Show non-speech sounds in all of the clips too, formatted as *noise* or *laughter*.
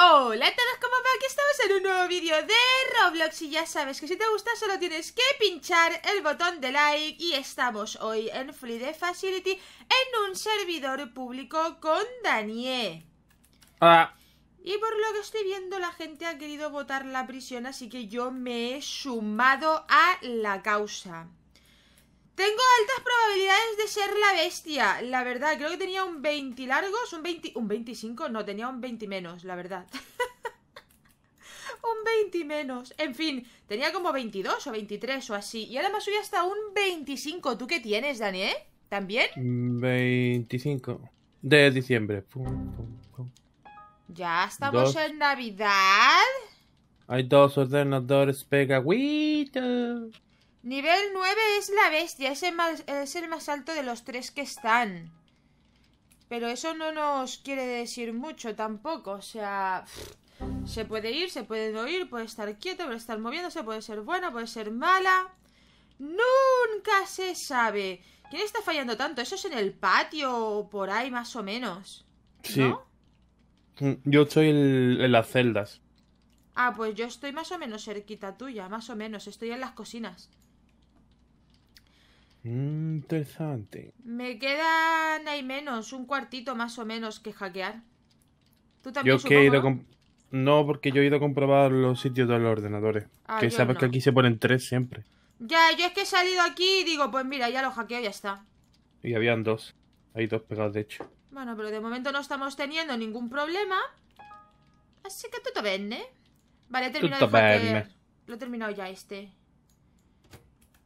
Hola a todos, ¿cómo va? Aquí estamos en un nuevo vídeo de Roblox y ya sabes que si te gusta solo tienes que pinchar el botón de like y estamos hoy en Free the Facility en un servidor público con Daniel. Y por lo que estoy viendo la gente ha querido votar la prisión, así que yo me he sumado a la causa. Tengo altas probabilidades de ser la bestia, la verdad. Creo que tenía un 20 largos, un 20... ¿Un 25? No, tenía un 20 menos, la verdad. *laughs* un 20 menos. En fin, tenía como 22 o 23 o así. Y ahora me subí hasta un 25. ¿Tú qué tienes, Daniel? Eh? ¿También? 25 de diciembre. Ya estamos en Navidad. Hay dos ordenadores pegagüitos. Nivel 9 es la bestia, es el, más, es el más alto de los tres que están. Pero eso no nos quiere decir mucho tampoco, o sea... Se puede ir, se puede no ir, puede estar quieto, puede estar moviéndose, puede ser buena, puede ser mala... Nunca se sabe. ¿Quién está fallando tanto? Eso es en el patio o por ahí más o menos. Sí. Mm, yo estoy en, en las celdas. Ah, pues yo estoy más o menos cerquita tuya, más o menos. Estoy en las cocinas interesante. Me quedan ahí menos, un cuartito más o menos que hackear. ¿Tú también, supongo, ¿no? porque yo he ido a comprobar los sitios de los ordenadores. Ah, que sabes que aquí se ponen tres siempre. Ya, yo es que he salido aquí y digo, pues mira, ya lo hackeo y ya está. Y habían dos. Hay dos pegados, de hecho. Bueno, pero de momento no estamos teniendo ningún problema. Así que todo ¿eh? Vale, he terminado de Lo he terminado ya este.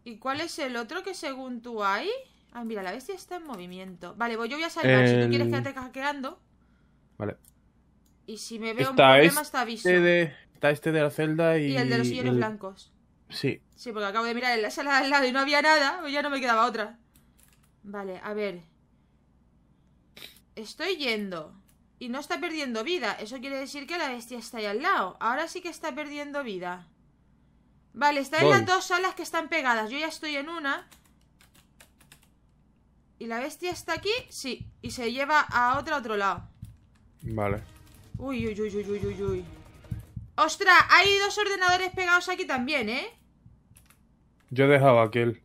¿Y cuál es el otro que según tú hay? Ah, mira, la bestia está en movimiento. Vale, voy, pues yo voy a salvar. Si tú quieres quedarte hackeando. Vale. Y si me veo un problema, está aviso. Está este de la celda y. Y el de los sillones blancos. Sí. Sí, porque acabo de mirar en la sala de al lado y no había nada. Pues ya no me quedaba otra. Vale, a ver. Estoy yendo. Y no está perdiendo vida. Eso quiere decir que la bestia está ahí al lado. Ahora sí que está perdiendo vida. Vale, está en las dos salas que están pegadas. Yo ya estoy en una. ¿Y la bestia está aquí? Sí. Y se lleva a otro otro lado. Vale. Uy, uy, uy, uy, uy, uy, uy. ¡Ostras! Hay dos ordenadores pegados aquí también, ¿eh? Yo he dejado aquel.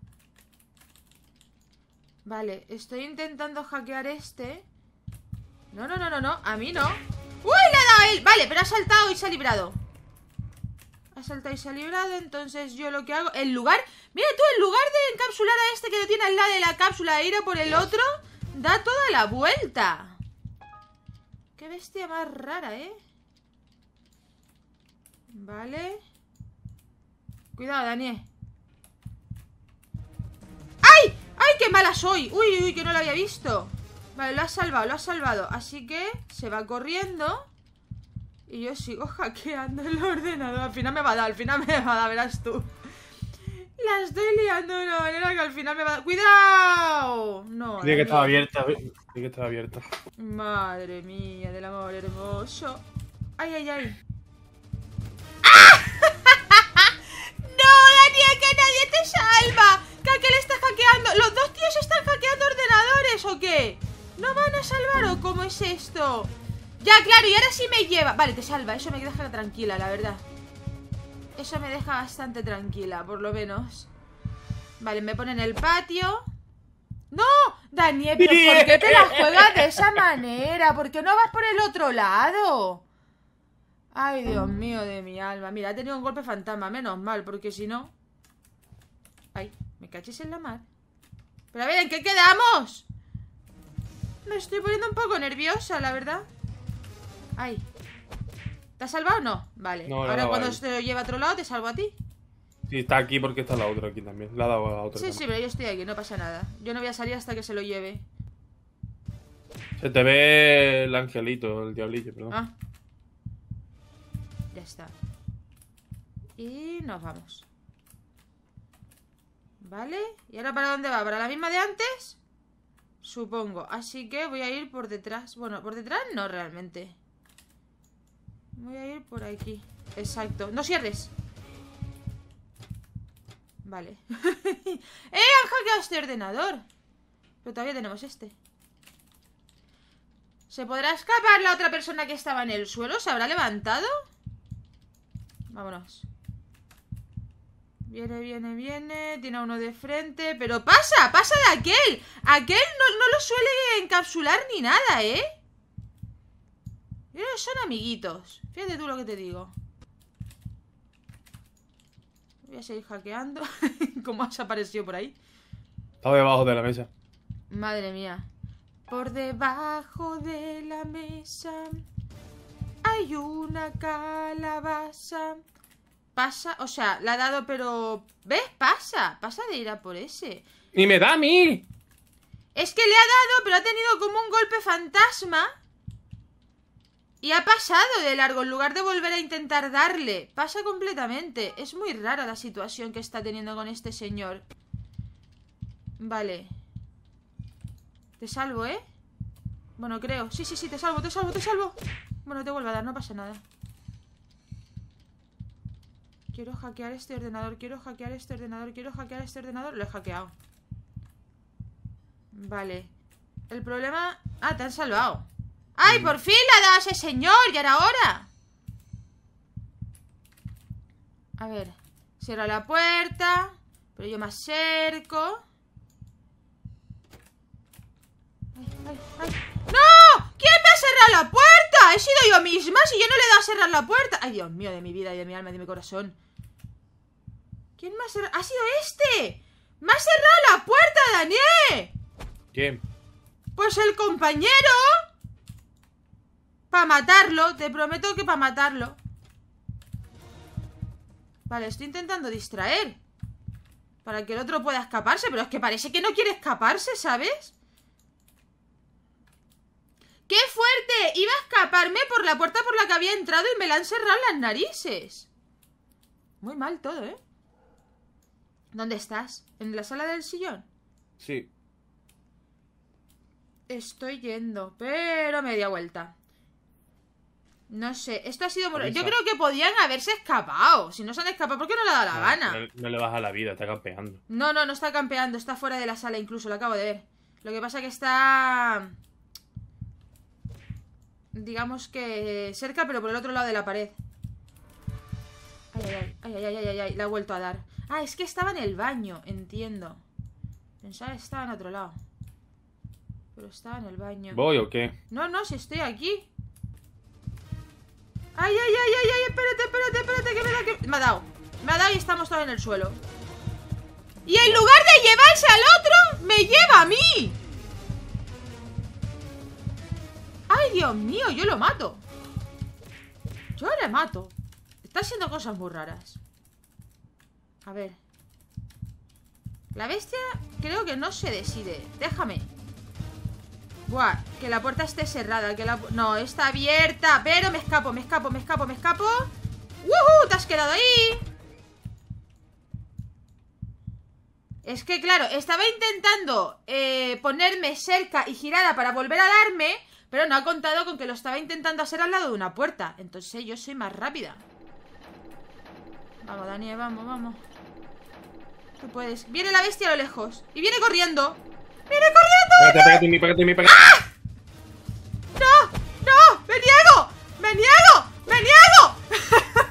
Vale, estoy intentando hackear este. No, no, no, no, no. A mí no. ¡Uy! Le ha dado a él. Vale, pero ha saltado y se ha librado se ha librado, entonces yo lo que hago... El lugar... Mira tú, el lugar de encapsular a este que lo tiene al lado de la cápsula e ir a por el otro, da toda la vuelta. Qué bestia más rara, ¿eh? Vale. Cuidado, Daniel. ¡Ay! ¡Ay, qué mala soy! Uy, uy, que no lo había visto. Vale, lo ha salvado, lo ha salvado. Así que se va corriendo. Y yo sigo *laughs* hackeando el ordenador. Al final me va a dar, al final me va a dar, verás tú. las estoy liando de una manera que al final me va a dar. ¡Cuidado! No. que estaba abierta. que estaba abierta. Madre mía, del amor hermoso. ¡Ay, ay, ay! ¡Ah! *laughs* ¡No, Daniel, que nadie te salva! ¿Que aquel está hackeando? ¿Los dos tíos están hackeando ordenadores o qué? ¿No van a salvar o cómo es esto? Ya, claro, y ahora sí me lleva Vale, te salva, eso me deja tranquila, la verdad Eso me deja bastante tranquila, por lo menos Vale, me pone en el patio ¡No! Daniel, ¿pero por qué te la juegas de esa manera? ¿Por qué no vas por el otro lado? Ay, Dios mío de mi alma Mira, ha tenido un golpe fantasma, menos mal Porque si no... Ay, me caches en la mar Pero a ver, ¿en qué quedamos? Me estoy poniendo un poco nerviosa, la verdad Ay. ¿Te has salvado o no? Vale. Ahora cuando se lo lleva a otro lado, ¿te salvo a ti? Sí, está aquí porque está la otra aquí también. La ha dado a la otra. Sí, sí, pero yo estoy aquí, no pasa nada. Yo no voy a salir hasta que se lo lleve. Se te ve el angelito, el diablillo, perdón. Ah. Ya está. Y nos vamos. ¿Vale? ¿Y ahora para dónde va? ¿Para la misma de antes? Supongo. Así que voy a ir por detrás. Bueno, por detrás no realmente. Voy a ir por aquí. Exacto. ¡No cierres! Vale. *laughs* ¡Eh! ¡Han hackeado este ordenador! Pero todavía tenemos este. ¿Se podrá escapar la otra persona que estaba en el suelo? ¿Se habrá levantado? Vámonos. Viene, viene, viene. Tiene a uno de frente. Pero pasa, pasa de aquel. Aquel no, no lo suele encapsular ni nada, ¿eh? son amiguitos. Fíjate tú lo que te digo. Voy a seguir hackeando. *laughs* Como has aparecido por ahí. Estaba debajo de la mesa. Madre mía. Por debajo de la mesa hay una calabaza. Pasa, o sea, la ha dado, pero... ¿Ves? Pasa, pasa de ir a por ese. ¡Y me da a mí! Es que le ha dado, pero ha tenido como un golpe fantasma y ha pasado de largo, en lugar de volver a intentar darle. Pasa completamente. Es muy rara la situación que está teniendo con este señor. Vale. Te salvo, ¿eh? Bueno, creo. Sí, sí, sí, te salvo, te salvo, te salvo. Bueno, te vuelvo a dar, no pasa nada. Quiero hackear este ordenador, quiero hackear este ordenador, quiero hackear este ordenador. Lo he hackeado. Vale. El problema... Ah, te han salvado. ¡Ay, mm. por fin la da ese señor! ¡Ya era hora! A ver, cierra la puerta. Pero yo me acerco. ¡No! ¿Quién me ha cerrado la puerta? He sido yo misma si yo no le he dado a cerrar la puerta. Ay, Dios mío, de mi vida de mi alma y de mi corazón. ¿Quién me ha cerrado? ¡Ha sido este! ¡Me ha cerrado la puerta, Daniel! ¿Quién? Pues el compañero para matarlo, te prometo que para matarlo Vale, estoy intentando distraer Para que el otro pueda escaparse Pero es que parece que no quiere escaparse, ¿sabes? ¡Qué fuerte! Iba a escaparme por la puerta por la que había entrado Y me la han cerrado las narices Muy mal todo, ¿eh? ¿Dónde estás? ¿En la sala del sillón? Sí Estoy yendo, pero media vuelta no sé, esto ha sido... Yo creo que podían haberse escapado. Si no se han escapado, ¿por qué no le ha dado la gana? No, le baja la vida, está campeando. No, no, no está campeando, está fuera de la sala incluso, lo acabo de ver. Lo que pasa que está... Digamos que cerca, pero por el otro lado de la pared. Ay, ay, ay, ay, ay, ay, ay, ay, la ha vuelto a dar. Ah, es que estaba en el baño, entiendo. Pensaba que estaba en otro lado. Pero estaba en el baño. ¿Voy o qué? No, no, si estoy aquí. ¡Ay, ay, ay, ay, ay! Espérate, espérate, espérate, que me da, que... Me ha dado. Me ha dado y estamos todos en el suelo. Y en lugar de llevarse al otro, me lleva a mí. ¡Ay, Dios mío! Yo lo mato. Yo le mato. Está haciendo cosas muy raras. A ver. La bestia creo que no se decide. Déjame. Buah, que la puerta esté cerrada que la... No, está abierta Pero me escapo, me escapo, me escapo, me escapo ¡Wuhu! ¡Te has quedado ahí! Es que claro, estaba intentando eh, ponerme cerca y girada para volver a darme Pero no ha contado con que lo estaba intentando hacer al lado de una puerta Entonces yo soy más rápida Vamos, Daniel, vamos, vamos Tú puedes Viene la bestia a lo lejos Y viene corriendo ¡Viene corriendo! Pégate, pégate en mí, pégate en mí, ¡No! ¡No! ¡Me niego! ¡Me niego! ¡Me niego! *laughs*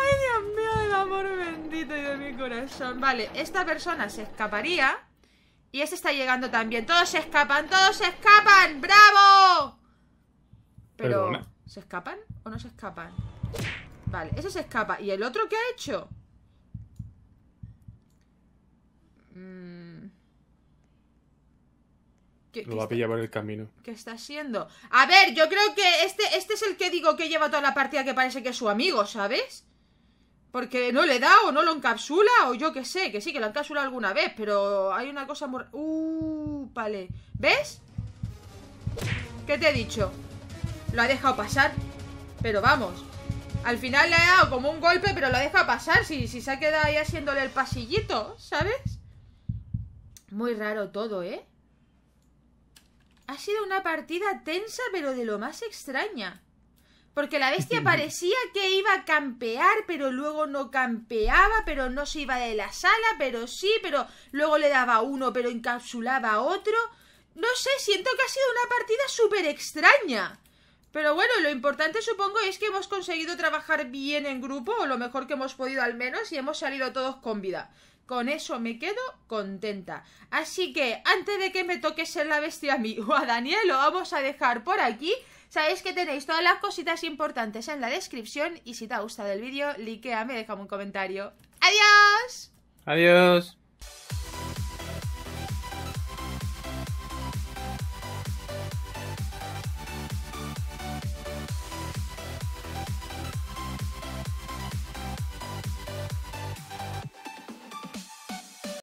Ay, Dios mío, el amor bendito y de mi corazón. Vale, esta persona se escaparía. Y este está llegando también. ¡Todos se escapan! ¡Todos se escapan! ¡Bravo! Pero, ¿se escapan o no se escapan? Vale, ese se escapa. ¿Y el otro qué ha hecho? Mm. ¿Qué, Lo va a pillar por el camino. ¿Qué está haciendo? A ver, yo creo que este, este es el que digo que lleva toda la partida que parece que es su amigo, ¿sabes? Porque no le da o no lo encapsula o yo qué sé, que sí, que lo encapsula alguna vez, pero hay una cosa muy... Uh, vale. ¿Ves? ¿Qué te he dicho? Lo ha dejado pasar, pero vamos. Al final le ha dado como un golpe, pero lo ha dejado pasar si, si se ha quedado ahí haciéndole el pasillito, ¿sabes? Muy raro todo, ¿eh? Ha sido una partida tensa, pero de lo más extraña. Porque la bestia *laughs* parecía que iba a campear, pero luego no campeaba, pero no se iba de la sala, pero sí, pero luego le daba uno, pero encapsulaba otro. No sé, siento que ha sido una partida súper extraña. Pero bueno, lo importante supongo es que hemos conseguido trabajar bien en grupo, o lo mejor que hemos podido al menos, y hemos salido todos con vida. Con eso me quedo contenta. Así que antes de que me toque ser la bestia a mí o a Daniel, lo vamos a dejar por aquí. Sabéis que tenéis todas las cositas importantes en la descripción y si te ha gustado el vídeo, me deja un comentario. ¡Adiós! ¡Adiós!